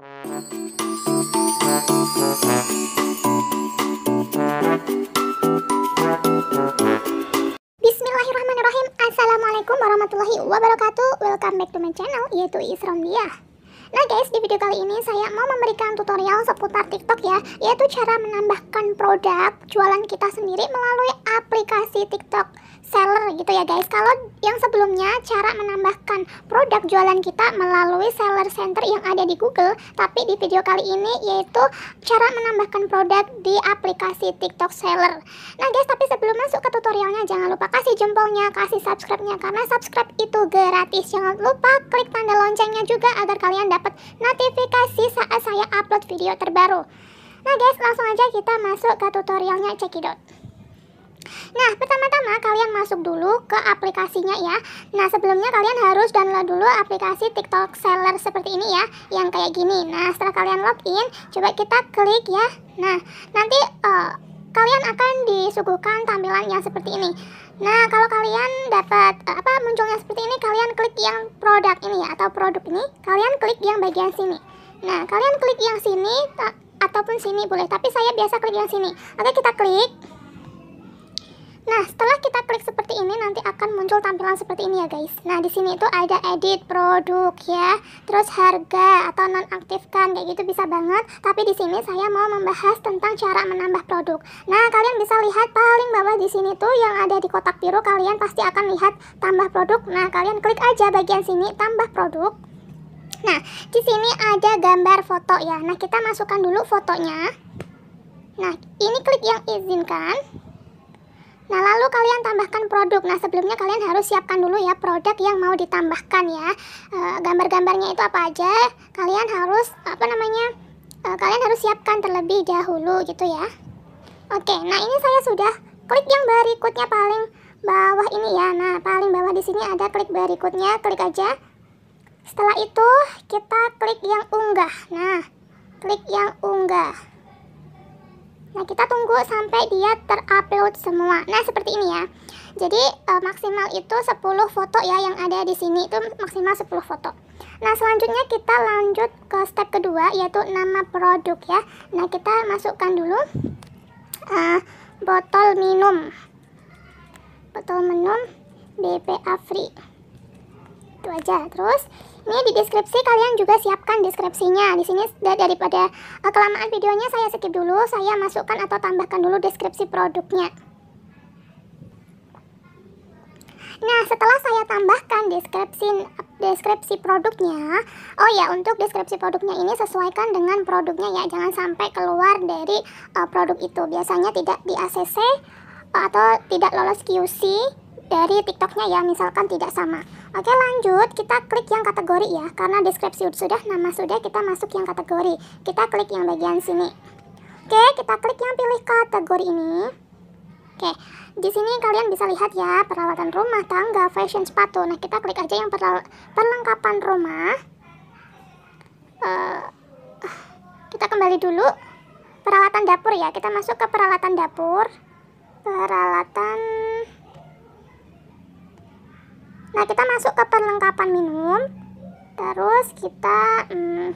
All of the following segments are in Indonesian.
Bismillahirrahmanirrahim Assalamualaikum warahmatullahi wabarakatuh Welcome back to my channel yaitu Isromdiah Nah guys, di video kali ini saya mau memberikan tutorial seputar TikTok ya, yaitu cara menambahkan produk jualan kita sendiri melalui aplikasi TikTok seller gitu ya guys. Kalau yang sebelumnya cara menambahkan produk jualan kita melalui seller center yang ada di Google, tapi di video kali ini yaitu cara menambahkan produk di aplikasi TikTok seller. Nah guys, tapi sebelum masuk ke tutorialnya jangan lupa kasih jempolnya, kasih subscribe-nya karena subscribe itu gratis. Jangan lupa klik tanda loncengnya juga agar kalian dapat dapat notifikasi saat saya upload video terbaru. Nah guys, langsung aja kita masuk ke tutorialnya Cekidot. Nah, pertama-tama kalian masuk dulu ke aplikasinya ya. Nah, sebelumnya kalian harus download dulu aplikasi TikTok Seller seperti ini ya, yang kayak gini. Nah, setelah kalian login, coba kita klik ya. Nah, nanti uh, kalian akan disuguhkan tampilan yang seperti ini. Nah, kalau kalian dapat eh, apa munculnya seperti ini, kalian klik yang produk ini ya, atau produk ini, kalian klik yang bagian sini. Nah, kalian klik yang sini ataupun sini boleh, tapi saya biasa klik yang sini. Oke, kita klik. Nah, setelah kita klik seperti ini nanti akan muncul tampilan seperti ini ya, guys. Nah, di sini itu ada edit produk ya, terus harga atau nonaktifkan kayak gitu bisa banget. Tapi di sini saya mau membahas tentang cara menambah produk. Nah, kalian bisa lihat paling bawah di sini tuh yang ada di kotak biru kalian pasti akan lihat tambah produk. Nah, kalian klik aja bagian sini tambah produk. Nah, di sini ada gambar foto ya. Nah, kita masukkan dulu fotonya. Nah, ini klik yang izinkan. Nah, lalu kalian tambahkan produk. Nah, sebelumnya kalian harus siapkan dulu ya produk yang mau ditambahkan ya. E, gambar-gambarnya itu apa aja? Kalian harus apa namanya? E, kalian harus siapkan terlebih dahulu gitu ya. Oke, nah ini saya sudah klik yang berikutnya paling bawah ini ya. Nah, paling bawah di sini ada klik berikutnya, klik aja. Setelah itu kita klik yang unggah. Nah, klik yang unggah. Nah, kita tunggu sampai dia terupload semua. Nah, seperti ini ya. Jadi, e, maksimal itu 10 foto ya yang ada di sini itu maksimal 10 foto. Nah, selanjutnya kita lanjut ke step kedua yaitu nama produk ya. Nah, kita masukkan dulu e, botol minum. Botol minum BPA Afri itu aja terus ini di deskripsi kalian juga siapkan deskripsinya di sini daripada uh, kelamaan videonya saya skip dulu saya masukkan atau tambahkan dulu deskripsi produknya Nah, setelah saya tambahkan deskripsi deskripsi produknya, oh ya, untuk deskripsi produknya ini sesuaikan dengan produknya ya, jangan sampai keluar dari uh, produk itu. Biasanya tidak di ACC atau tidak lolos QC dari TikToknya ya, misalkan tidak sama. Oke lanjut, kita klik yang kategori ya, karena deskripsi sudah, nama sudah, kita masuk yang kategori. Kita klik yang bagian sini. Oke, kita klik yang pilih kategori ini. Oke, di sini kalian bisa lihat ya, peralatan rumah, tangga, fashion, sepatu. Nah, kita klik aja yang perlengkapan rumah. Uh, kita kembali dulu. Peralatan dapur ya, kita masuk ke peralatan dapur. Peralatan Nah, kita masuk ke perlengkapan minum. Terus kita hmm,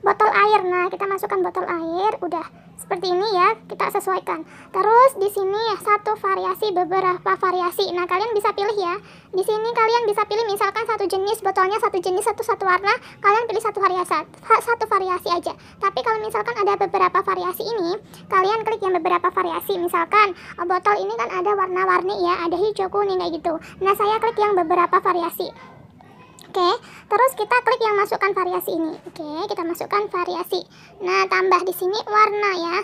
botol air. Nah, kita masukkan botol air, udah seperti ini ya kita sesuaikan terus di sini satu variasi beberapa variasi nah kalian bisa pilih ya di sini kalian bisa pilih misalkan satu jenis botolnya satu jenis satu satu warna kalian pilih satu variasi satu variasi aja tapi kalau misalkan ada beberapa variasi ini kalian klik yang beberapa variasi misalkan oh, botol ini kan ada warna-warni ya ada hijau kuning kayak gitu nah saya klik yang beberapa variasi Oke, terus kita klik yang masukkan variasi ini. Oke, kita masukkan variasi. Nah, tambah di sini warna ya.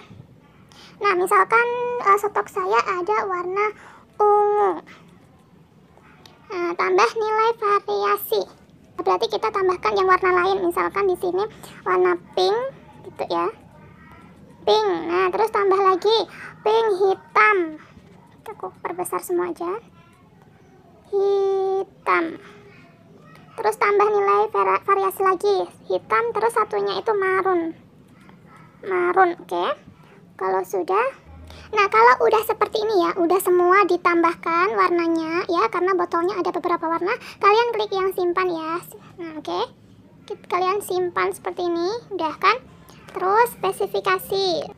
Nah, misalkan uh, stok saya ada warna ungu. Nah, tambah nilai variasi. Berarti kita tambahkan yang warna lain, misalkan di sini warna pink gitu ya. Pink. Nah, terus tambah lagi pink hitam. Kita aku perbesar semua aja. Hitam terus tambah nilai variasi lagi hitam terus satunya itu marun marun oke okay. kalau sudah nah kalau udah seperti ini ya udah semua ditambahkan warnanya ya karena botolnya ada beberapa warna kalian klik yang simpan ya nah oke okay. kalian simpan seperti ini udah kan terus spesifikasi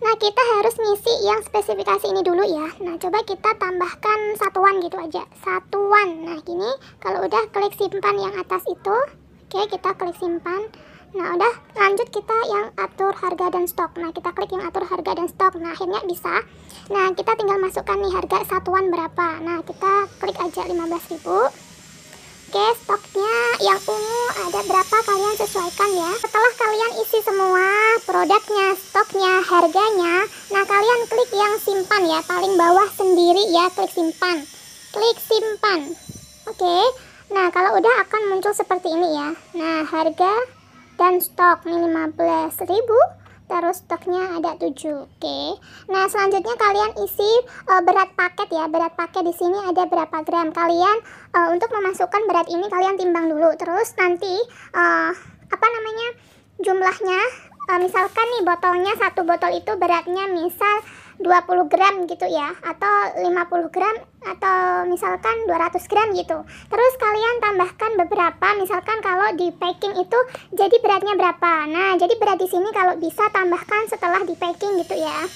Nah kita harus ngisi yang spesifikasi ini dulu ya Nah coba kita tambahkan satuan gitu aja Satuan Nah gini kalau udah klik simpan yang atas itu Oke kita klik simpan Nah udah lanjut kita yang atur harga dan stok Nah kita klik yang atur harga dan stok Nah akhirnya bisa Nah kita tinggal masukkan nih harga satuan berapa Nah kita klik aja 15.000 Oke, stoknya yang ungu ada berapa kalian sesuaikan ya. Setelah kalian isi semua produknya, stoknya, harganya, nah kalian klik yang simpan ya, paling bawah sendiri ya, klik simpan. Klik simpan. Oke. Nah, kalau udah akan muncul seperti ini ya. Nah, harga dan stok minimal 15.000 terus stoknya ada 7 oke okay. nah selanjutnya kalian isi uh, berat paket ya berat paket di sini ada berapa gram kalian uh, untuk memasukkan berat ini kalian timbang dulu terus nanti uh, apa namanya jumlahnya misalkan nih botolnya satu botol itu beratnya misal 20 gram gitu ya atau 50 gram atau misalkan 200 gram gitu terus kalian tambahkan beberapa misalkan kalau di packing itu jadi beratnya berapa nah jadi berat di sini kalau bisa tambahkan setelah di packing gitu ya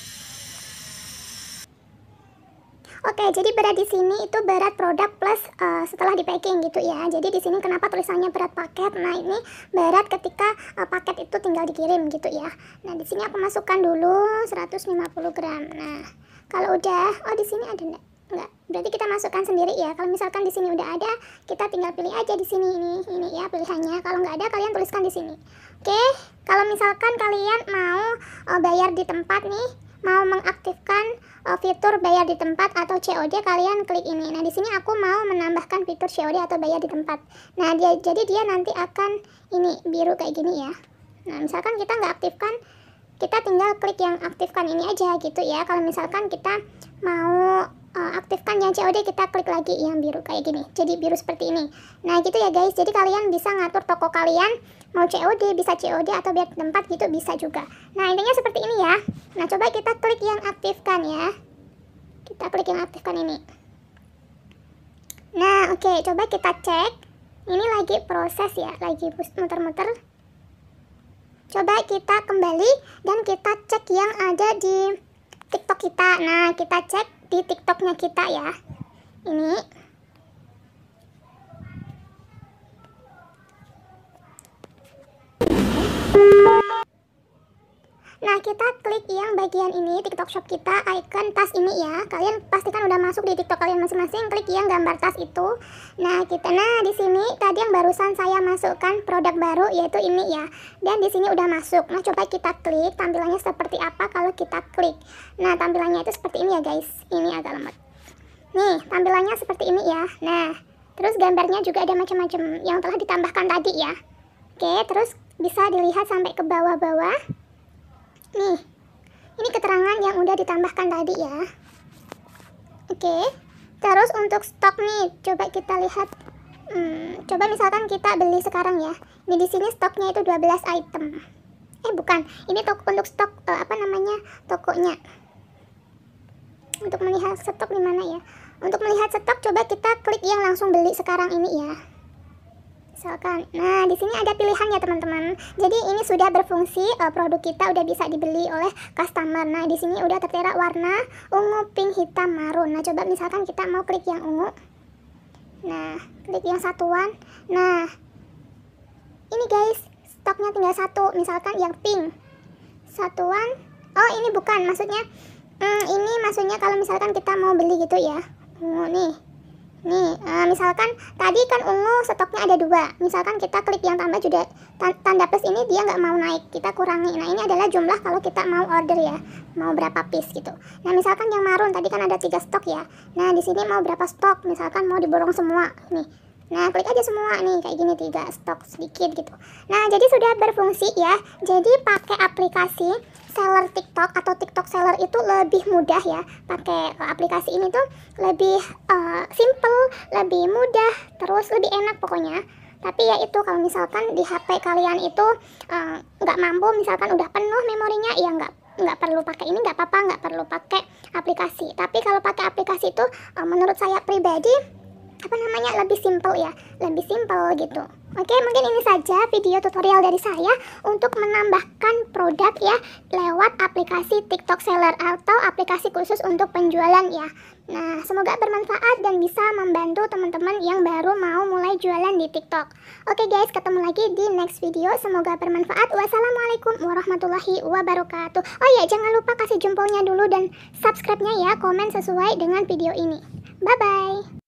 Oke, jadi berat di sini itu berat produk plus uh, setelah di packing gitu ya. Jadi di sini kenapa tulisannya berat paket? Nah, ini berat ketika uh, paket itu tinggal dikirim gitu ya. Nah, di sini aku masukkan dulu 150 gram. Nah, kalau udah oh di sini ada enggak? Enggak. Berarti kita masukkan sendiri ya. Kalau misalkan di sini udah ada, kita tinggal pilih aja di sini ini ini ya pilihannya. Kalau nggak ada kalian tuliskan di sini. Oke, kalau misalkan kalian mau uh, bayar di tempat nih mau mengaktifkan uh, fitur bayar di tempat atau COD kalian klik ini. Nah, di sini aku mau menambahkan fitur COD atau bayar di tempat. Nah, dia jadi dia nanti akan ini biru kayak gini ya. Nah, misalkan kita nggak aktifkan kita tinggal klik yang aktifkan ini aja gitu ya. Kalau misalkan kita mau eh, aktifkan yang COD kita klik lagi yang biru kayak gini jadi biru seperti ini nah gitu ya guys jadi kalian bisa ngatur toko kalian mau COD bisa COD atau biar tempat gitu bisa juga nah intinya seperti Nah, coba kita klik yang aktifkan ya. Kita klik yang aktifkan ini. Nah, oke, okay, coba kita cek. Ini lagi proses ya, lagi muter-muter. Coba kita kembali dan kita cek yang ada di TikTok kita. Nah, kita cek di TikToknya kita ya. Ini. Thank Nah, kita klik yang bagian ini TikTok Shop kita icon tas ini ya. Kalian pastikan udah masuk di TikTok kalian masing-masing, klik yang gambar tas itu. Nah, kita nah di sini tadi yang barusan saya masukkan produk baru yaitu ini ya. Dan di sini udah masuk. Nah, coba kita klik tampilannya seperti apa kalau kita klik. Nah, tampilannya itu seperti ini ya, guys. Ini agak lemot. Nih, tampilannya seperti ini ya. Nah, terus gambarnya juga ada macam-macam yang telah ditambahkan tadi ya. Oke, terus bisa dilihat sampai ke bawah-bawah udah ditambahkan tadi ya oke terus untuk stok nih coba kita lihat hmm, coba misalkan kita beli sekarang ya ini di sini stoknya itu 12 item eh bukan ini toko untuk stok uh, apa namanya tokonya untuk melihat stok di mana ya untuk melihat stok coba kita klik yang langsung beli sekarang ini ya misalkan. Nah, di sini ada pilihannya teman-teman. Jadi ini sudah berfungsi uh, produk kita udah bisa dibeli oleh customer. Nah, di sini udah tertera warna ungu, pink, hitam, marun. Nah, coba misalkan kita mau klik yang ungu. Nah, klik yang satuan. Nah, ini guys, stoknya tinggal satu. Misalkan yang pink. Satuan. Oh, ini bukan. Maksudnya, hmm, ini maksudnya kalau misalkan kita mau beli gitu ya. Ungu nih Nih, uh, misalkan tadi kan ungu stoknya ada dua. Misalkan kita klik yang tambah juga tanda plus ini dia nggak mau naik, kita kurangi. Nah ini adalah jumlah kalau kita mau order ya, mau berapa piece gitu. Nah misalkan yang marun tadi kan ada tiga stok ya. Nah di sini mau berapa stok? Misalkan mau diborong semua, nih Nah, klik aja semua nih kayak gini tiga stok sedikit gitu. Nah, jadi sudah berfungsi ya. Jadi pakai aplikasi seller TikTok atau TikTok seller itu lebih mudah ya. Pakai eh, aplikasi ini tuh lebih uh, simple, lebih mudah, terus lebih enak pokoknya tapi ya itu kalau misalkan di HP kalian itu eh, nggak uh, mampu misalkan udah penuh memorinya ya nggak nggak perlu pakai ini nggak apa-apa nggak perlu pakai aplikasi tapi kalau pakai aplikasi itu menurut saya pribadi apa namanya lebih simple ya lebih simple gitu oke mungkin ini saja video tutorial dari saya untuk menambahkan produk ya lewat aplikasi tiktok seller atau aplikasi khusus untuk penjualan ya nah semoga bermanfaat dan bisa membantu teman-teman yang baru mau mulai jualan di tiktok oke guys ketemu lagi di next video semoga bermanfaat wassalamualaikum warahmatullahi wabarakatuh oh ya jangan lupa kasih jempolnya dulu dan subscribe-nya ya komen sesuai dengan video ini bye bye